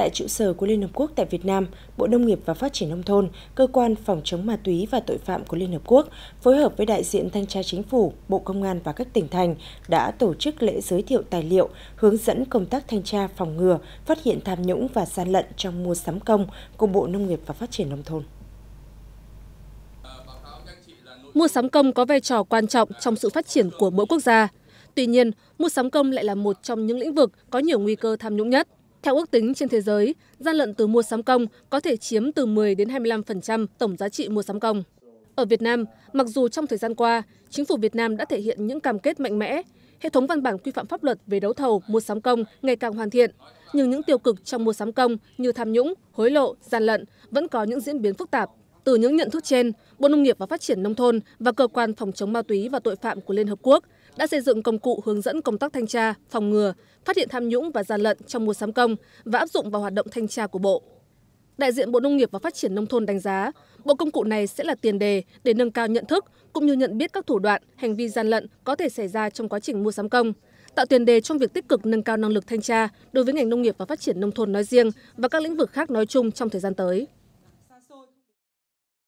tại trụ sở của Liên Hợp Quốc tại Việt Nam, Bộ Nông nghiệp và Phát triển Nông thôn, Cơ quan Phòng chống ma túy và tội phạm của Liên Hợp Quốc, phối hợp với đại diện Thanh tra Chính phủ, Bộ Công an và các tỉnh thành đã tổ chức lễ giới thiệu tài liệu, hướng dẫn công tác thanh tra phòng ngừa, phát hiện tham nhũng và gian lận trong mua sắm công của Bộ Nông nghiệp và Phát triển Nông thôn. Mua sắm công có vai trò quan trọng trong sự phát triển của mỗi quốc gia. Tuy nhiên, mua sắm công lại là một trong những lĩnh vực có nhiều nguy cơ tham nhũng nhất theo ước tính trên thế giới gian lận từ mua sắm công có thể chiếm từ 10 đến 25% tổng giá trị mua sắm công ở việt nam mặc dù trong thời gian qua chính phủ việt nam đã thể hiện những cam kết mạnh mẽ hệ thống văn bản quy phạm pháp luật về đấu thầu mua sắm công ngày càng hoàn thiện nhưng những tiêu cực trong mua sắm công như tham nhũng hối lộ gian lận vẫn có những diễn biến phức tạp từ những nhận thức trên bộ nông nghiệp và phát triển nông thôn và cơ quan phòng chống ma túy và tội phạm của liên hợp quốc đã xây dựng công cụ hướng dẫn công tác thanh tra phòng ngừa phát hiện tham nhũng và gian lận trong mua sắm công và áp dụng vào hoạt động thanh tra của bộ đại diện bộ nông nghiệp và phát triển nông thôn đánh giá bộ công cụ này sẽ là tiền đề để nâng cao nhận thức cũng như nhận biết các thủ đoạn hành vi gian lận có thể xảy ra trong quá trình mua sắm công tạo tiền đề trong việc tích cực nâng cao năng lực thanh tra đối với ngành nông nghiệp và phát triển nông thôn nói riêng và các lĩnh vực khác nói chung trong thời gian tới